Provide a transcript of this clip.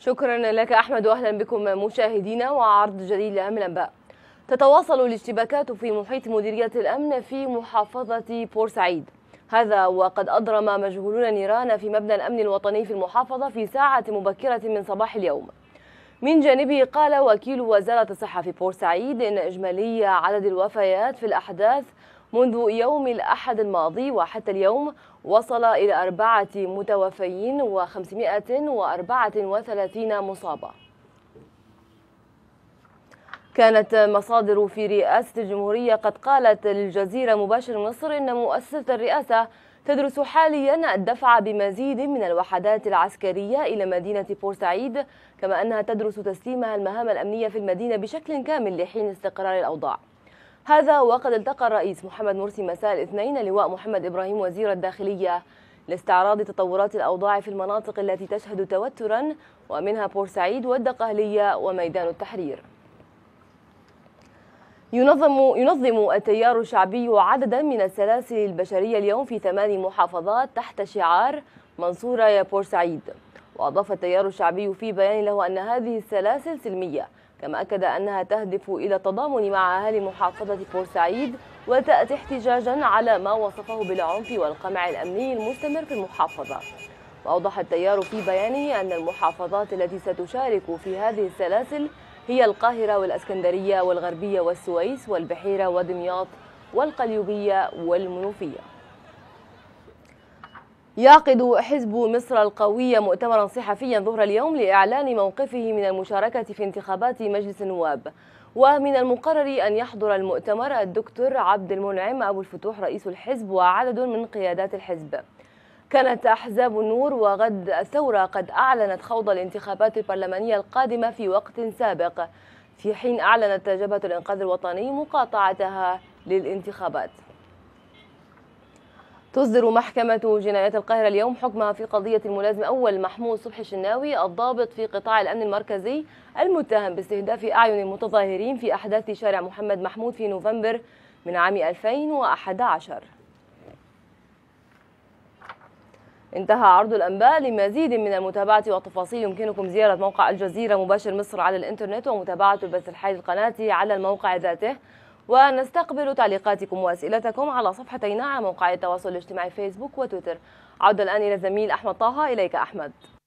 شكرا لك أحمد وأهلا بكم مشاهدينا وعرض جديد لأهم الأنباء تتواصل الاشتباكات في محيط مديرية الأمن في محافظة بورسعيد هذا وقد أضرم مجهولون نيران في مبنى الأمن الوطني في المحافظة في ساعة مبكرة من صباح اليوم من جانبه قال وكيل وزارة الصحة في بورسعيد إن إجمالي عدد الوفيات في الأحداث منذ يوم الأحد الماضي وحتى اليوم وصل إلى أربعة متوفيين و534 مصابة كانت مصادر في رئاسة الجمهورية قد قالت للجزيرة مباشر مصر أن مؤسسة الرئاسة تدرس حاليا الدفع بمزيد من الوحدات العسكرية إلى مدينة بورسعيد كما أنها تدرس تسليمها المهام الأمنية في المدينة بشكل كامل لحين استقرار الأوضاع هذا وقد التقى الرئيس محمد مرسي مساء الاثنين لواء محمد إبراهيم وزير الداخلية لاستعراض تطورات الأوضاع في المناطق التي تشهد توترا ومنها بورسعيد والدقهلية وميدان التحرير ينظم ينظم التيار الشعبي عددا من السلاسل البشرية اليوم في ثمان محافظات تحت شعار منصورة يا بورسعيد وأضاف التيار الشعبي في بيان له أن هذه السلاسل سلمية كما أكد أنها تهدف إلى التضامن مع أهالي محافظة بورسعيد وتأتي احتجاجا على ما وصفه بالعنف والقمع الأمني المستمر في المحافظة وأوضح التيار في بيانه أن المحافظات التي ستشارك في هذه السلاسل هي القاهرة والأسكندرية والغربية والسويس والبحيرة ودمياط والقليوبية والمنوفية يعقد حزب مصر القوية مؤتمرا صحفيا ظهر اليوم لإعلان موقفه من المشاركة في انتخابات مجلس النواب ومن المقرر أن يحضر المؤتمر الدكتور عبد المنعم أبو الفتوح رئيس الحزب وعدد من قيادات الحزب كانت أحزاب النور وغد الثورة قد أعلنت خوض الانتخابات البرلمانية القادمة في وقت سابق في حين أعلنت جبهة الإنقاذ الوطني مقاطعتها للانتخابات تصدر محكمة جنايات القاهرة اليوم حكمها في قضية الملازم أول محمود صبحي الشناوي الضابط في قطاع الأمن المركزي المتهم باستهداف أعين المتظاهرين في أحداث شارع محمد محمود في نوفمبر من عام 2011 انتهى عرض الأنباء لمزيد من المتابعة والتفاصيل يمكنكم زيارة موقع الجزيرة مباشر مصر على الإنترنت ومتابعة البث الحي للقناة على الموقع ذاته ونستقبل تعليقاتكم وأسئلتكم على صفحتينا على موقع التواصل الاجتماعي فيسبوك وتويتر عودة الآن إلى الزميل أحمد طه إليك أحمد